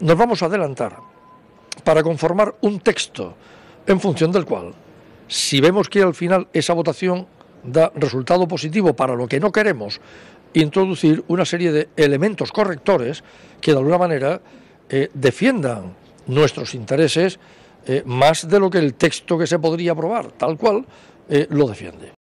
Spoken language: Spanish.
nos vamos a adelantar para conformar un texto en función del cual, si vemos que al final esa votación da resultado positivo para lo que no queremos, introducir una serie de elementos correctores que de alguna manera eh, defiendan nuestros intereses eh, más de lo que el texto que se podría aprobar, tal cual, eh, lo defiende.